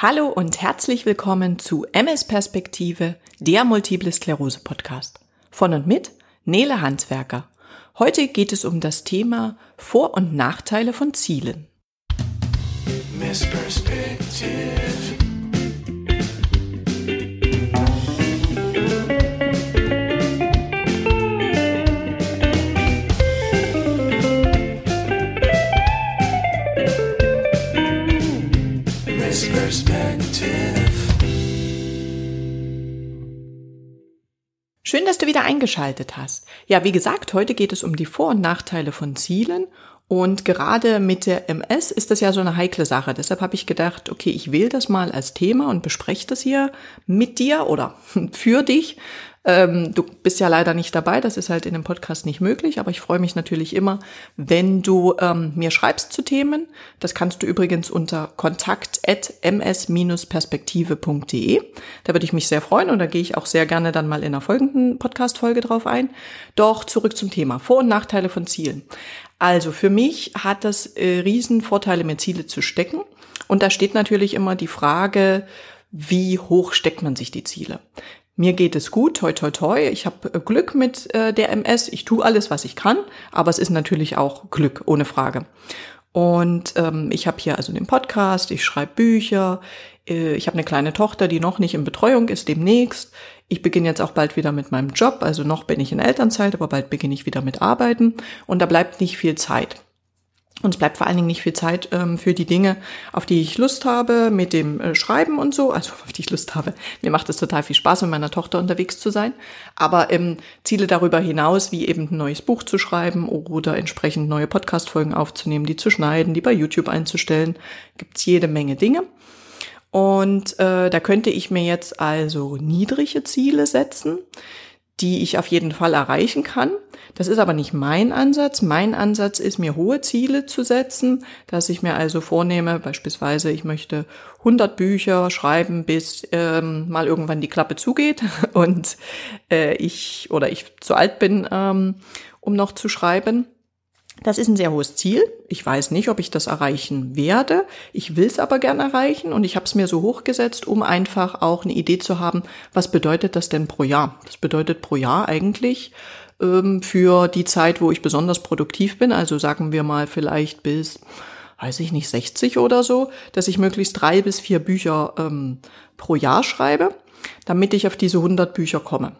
Hallo und herzlich willkommen zu MS Perspektive, der Multiple Sklerose Podcast. Von und mit Nele Handwerker. Heute geht es um das Thema Vor- und Nachteile von Zielen. Miss Perspective. Schön, dass du wieder eingeschaltet hast. Ja, wie gesagt, heute geht es um die Vor- und Nachteile von Zielen. Und gerade mit der MS ist das ja so eine heikle Sache. Deshalb habe ich gedacht, okay, ich wähle das mal als Thema und bespreche das hier mit dir oder für dich, ähm, du bist ja leider nicht dabei, das ist halt in dem Podcast nicht möglich, aber ich freue mich natürlich immer, wenn du ähm, mir schreibst zu Themen. Das kannst du übrigens unter kontakt.ms-perspektive.de. Da würde ich mich sehr freuen und da gehe ich auch sehr gerne dann mal in der folgenden Podcast-Folge drauf ein. Doch zurück zum Thema Vor- und Nachteile von Zielen. Also für mich hat das äh, riesen mir Ziele zu stecken. Und da steht natürlich immer die Frage, wie hoch steckt man sich die Ziele? mir geht es gut, toi toi toi, ich habe äh, Glück mit äh, der MS, ich tue alles, was ich kann, aber es ist natürlich auch Glück, ohne Frage. Und ähm, ich habe hier also den Podcast, ich schreibe Bücher, äh, ich habe eine kleine Tochter, die noch nicht in Betreuung ist, demnächst. Ich beginne jetzt auch bald wieder mit meinem Job, also noch bin ich in Elternzeit, aber bald beginne ich wieder mit Arbeiten und da bleibt nicht viel Zeit. Und es bleibt vor allen Dingen nicht viel Zeit ähm, für die Dinge, auf die ich Lust habe, mit dem äh, Schreiben und so, also auf die ich Lust habe. Mir macht es total viel Spaß, mit meiner Tochter unterwegs zu sein. Aber ähm, Ziele darüber hinaus, wie eben ein neues Buch zu schreiben oder entsprechend neue Podcast-Folgen aufzunehmen, die zu schneiden, die bei YouTube einzustellen, gibt's jede Menge Dinge. Und äh, da könnte ich mir jetzt also niedrige Ziele setzen die ich auf jeden Fall erreichen kann. Das ist aber nicht mein Ansatz. Mein Ansatz ist, mir hohe Ziele zu setzen, dass ich mir also vornehme, beispielsweise, ich möchte 100 Bücher schreiben, bis ähm, mal irgendwann die Klappe zugeht und äh, ich oder ich zu alt bin, ähm, um noch zu schreiben. Das ist ein sehr hohes Ziel. Ich weiß nicht, ob ich das erreichen werde. Ich will es aber gern erreichen und ich habe es mir so hochgesetzt, um einfach auch eine Idee zu haben, was bedeutet das denn pro Jahr? Das bedeutet pro Jahr eigentlich ähm, für die Zeit, wo ich besonders produktiv bin, also sagen wir mal vielleicht bis, weiß ich nicht, 60 oder so, dass ich möglichst drei bis vier Bücher ähm, pro Jahr schreibe, damit ich auf diese 100 Bücher komme.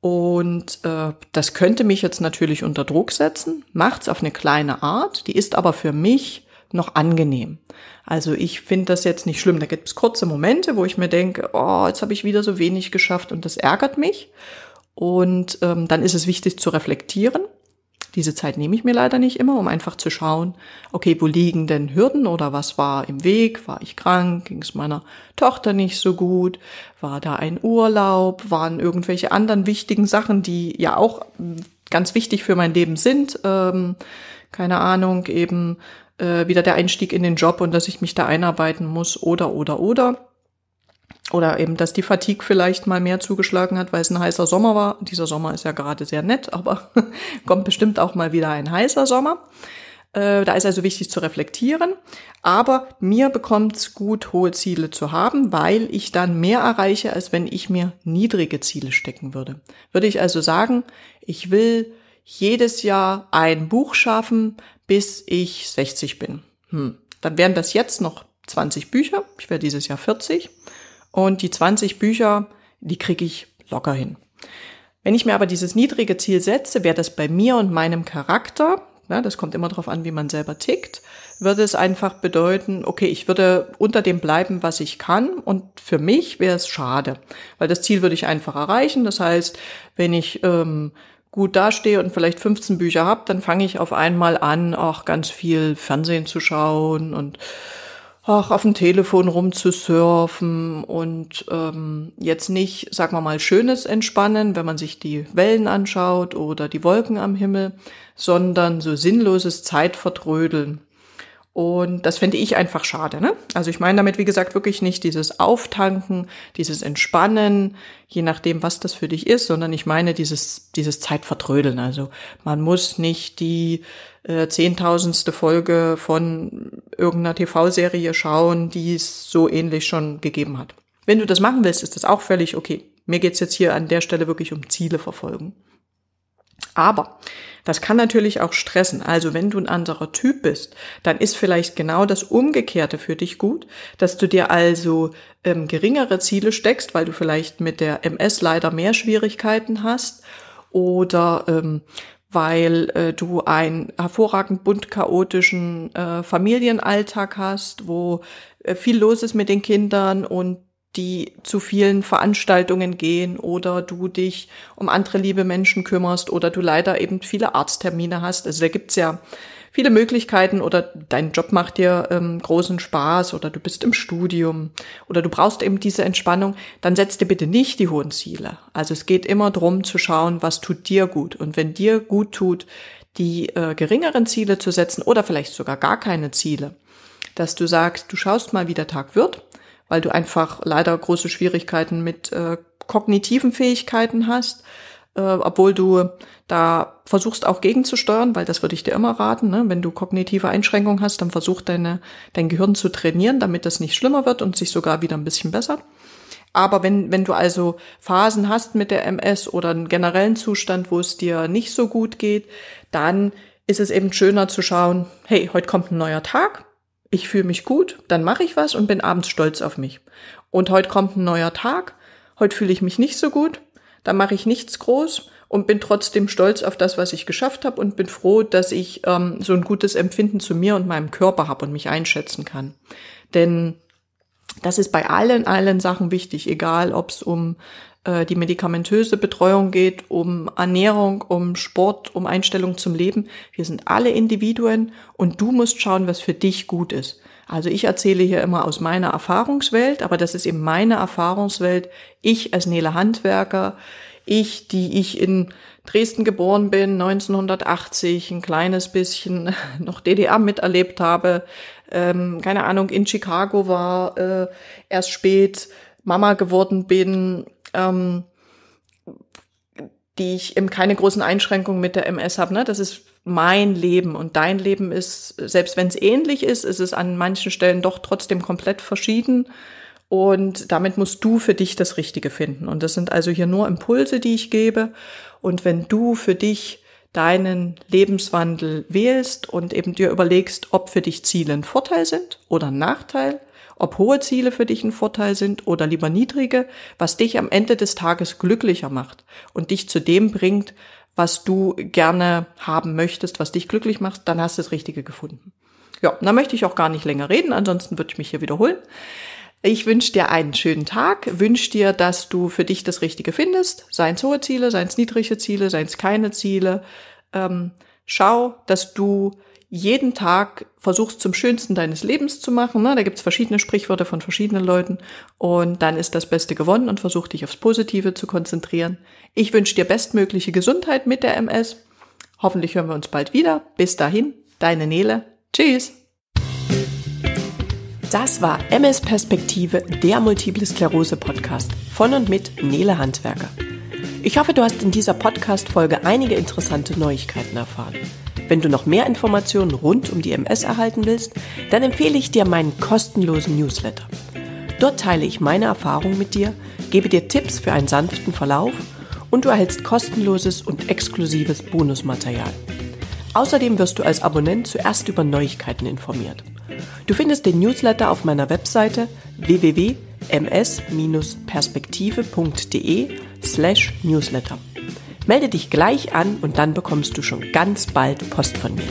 Und äh, das könnte mich jetzt natürlich unter Druck setzen, macht's auf eine kleine Art, die ist aber für mich noch angenehm. Also ich finde das jetzt nicht schlimm. Da gibt es kurze Momente, wo ich mir denke, oh, jetzt habe ich wieder so wenig geschafft und das ärgert mich. Und ähm, dann ist es wichtig zu reflektieren diese Zeit nehme ich mir leider nicht immer, um einfach zu schauen, okay, wo liegen denn Hürden oder was war im Weg? War ich krank? Ging es meiner Tochter nicht so gut? War da ein Urlaub? Waren irgendwelche anderen wichtigen Sachen, die ja auch hm, ganz wichtig für mein Leben sind? Ähm, keine Ahnung, eben äh, wieder der Einstieg in den Job und dass ich mich da einarbeiten muss oder oder oder oder eben, dass die Fatigue vielleicht mal mehr zugeschlagen hat, weil es ein heißer Sommer war. Dieser Sommer ist ja gerade sehr nett, aber kommt bestimmt auch mal wieder ein heißer Sommer. Äh, da ist also wichtig zu reflektieren. Aber mir bekommt es gut, hohe Ziele zu haben, weil ich dann mehr erreiche, als wenn ich mir niedrige Ziele stecken würde. Würde ich also sagen, ich will jedes Jahr ein Buch schaffen, bis ich 60 bin. Hm. Dann wären das jetzt noch 20 Bücher. Ich wäre dieses Jahr 40. Und die 20 Bücher, die kriege ich locker hin. Wenn ich mir aber dieses niedrige Ziel setze, wäre das bei mir und meinem Charakter, na, ne, das kommt immer darauf an, wie man selber tickt, würde es einfach bedeuten, okay, ich würde unter dem bleiben, was ich kann und für mich wäre es schade, weil das Ziel würde ich einfach erreichen. Das heißt, wenn ich ähm, gut dastehe und vielleicht 15 Bücher habe, dann fange ich auf einmal an, auch ganz viel Fernsehen zu schauen und ach, auf dem Telefon rumzusurfen und ähm, jetzt nicht, sagen wir mal, schönes Entspannen, wenn man sich die Wellen anschaut oder die Wolken am Himmel, sondern so sinnloses Zeitvertrödeln. Und das fände ich einfach schade. Ne? Also ich meine damit, wie gesagt, wirklich nicht dieses Auftanken, dieses Entspannen, je nachdem, was das für dich ist, sondern ich meine dieses, dieses Zeitvertrödeln. Also man muss nicht die äh, zehntausendste äh, Folge von irgendeiner TV-Serie schauen, die es so ähnlich schon gegeben hat. Wenn du das machen willst, ist das auch völlig okay. Mir geht es jetzt hier an der Stelle wirklich um Ziele verfolgen. Aber das kann natürlich auch stressen. Also wenn du ein anderer Typ bist, dann ist vielleicht genau das Umgekehrte für dich gut, dass du dir also ähm, geringere Ziele steckst, weil du vielleicht mit der MS leider mehr Schwierigkeiten hast oder ähm, weil äh, du einen hervorragend bunt chaotischen äh, Familienalltag hast, wo äh, viel los ist mit den Kindern und die zu vielen Veranstaltungen gehen oder du dich um andere liebe Menschen kümmerst oder du leider eben viele Arzttermine hast. Also da gibt's ja viele Möglichkeiten oder dein Job macht dir ähm, großen Spaß oder du bist im Studium oder du brauchst eben diese Entspannung, dann setz dir bitte nicht die hohen Ziele. Also es geht immer darum zu schauen, was tut dir gut. Und wenn dir gut tut, die äh, geringeren Ziele zu setzen oder vielleicht sogar gar keine Ziele, dass du sagst, du schaust mal, wie der Tag wird, weil du einfach leider große Schwierigkeiten mit äh, kognitiven Fähigkeiten hast äh, obwohl du da versuchst auch gegenzusteuern, weil das würde ich dir immer raten, ne? wenn du kognitive Einschränkungen hast, dann versuch deine, dein Gehirn zu trainieren, damit das nicht schlimmer wird und sich sogar wieder ein bisschen bessert. Aber wenn, wenn du also Phasen hast mit der MS oder einen generellen Zustand, wo es dir nicht so gut geht, dann ist es eben schöner zu schauen, hey, heute kommt ein neuer Tag, ich fühle mich gut, dann mache ich was und bin abends stolz auf mich. Und heute kommt ein neuer Tag, heute fühle ich mich nicht so gut, da mache ich nichts groß und bin trotzdem stolz auf das, was ich geschafft habe und bin froh, dass ich ähm, so ein gutes Empfinden zu mir und meinem Körper habe und mich einschätzen kann. Denn das ist bei allen, allen Sachen wichtig, egal ob es um äh, die medikamentöse Betreuung geht, um Ernährung, um Sport, um Einstellung zum Leben. Wir sind alle Individuen und du musst schauen, was für dich gut ist. Also ich erzähle hier immer aus meiner Erfahrungswelt, aber das ist eben meine Erfahrungswelt. Ich als Nele Handwerker, ich, die ich in Dresden geboren bin, 1980, ein kleines bisschen noch DDR miterlebt habe, ähm, keine Ahnung, in Chicago war, äh, erst spät Mama geworden bin, ähm, die ich eben keine großen Einschränkungen mit der MS habe. Ne? Das ist mein Leben und dein Leben ist, selbst wenn es ähnlich ist, ist es an manchen Stellen doch trotzdem komplett verschieden. Und damit musst du für dich das Richtige finden. Und das sind also hier nur Impulse, die ich gebe. Und wenn du für dich deinen Lebenswandel wählst und eben dir überlegst, ob für dich Ziele ein Vorteil sind oder ein Nachteil, ob hohe Ziele für dich ein Vorteil sind oder lieber niedrige, was dich am Ende des Tages glücklicher macht und dich zu dem bringt, was du gerne haben möchtest, was dich glücklich macht, dann hast du das Richtige gefunden. Ja, da möchte ich auch gar nicht länger reden, ansonsten würde ich mich hier wiederholen. Ich wünsche dir einen schönen Tag, wünsche dir, dass du für dich das Richtige findest, seien es hohe Ziele, seien es niedrige Ziele, seien es keine Ziele. Ähm, schau, dass du jeden Tag versuchst zum Schönsten deines Lebens zu machen. Ne? Da gibt's verschiedene Sprichwörter von verschiedenen Leuten. Und dann ist das Beste gewonnen und versuch dich aufs Positive zu konzentrieren. Ich wünsche dir bestmögliche Gesundheit mit der MS. Hoffentlich hören wir uns bald wieder. Bis dahin, deine Nele. Tschüss. Das war MS Perspektive, der Multiple Sklerose Podcast von und mit Nele Handwerker. Ich hoffe, du hast in dieser Podcast-Folge einige interessante Neuigkeiten erfahren. Wenn du noch mehr Informationen rund um die MS erhalten willst, dann empfehle ich dir meinen kostenlosen Newsletter. Dort teile ich meine Erfahrungen mit dir, gebe dir Tipps für einen sanften Verlauf und du erhältst kostenloses und exklusives Bonusmaterial. Außerdem wirst du als Abonnent zuerst über Neuigkeiten informiert. Du findest den Newsletter auf meiner Webseite www.ms-perspektive.de slash newsletter. Melde dich gleich an und dann bekommst du schon ganz bald Post von mir.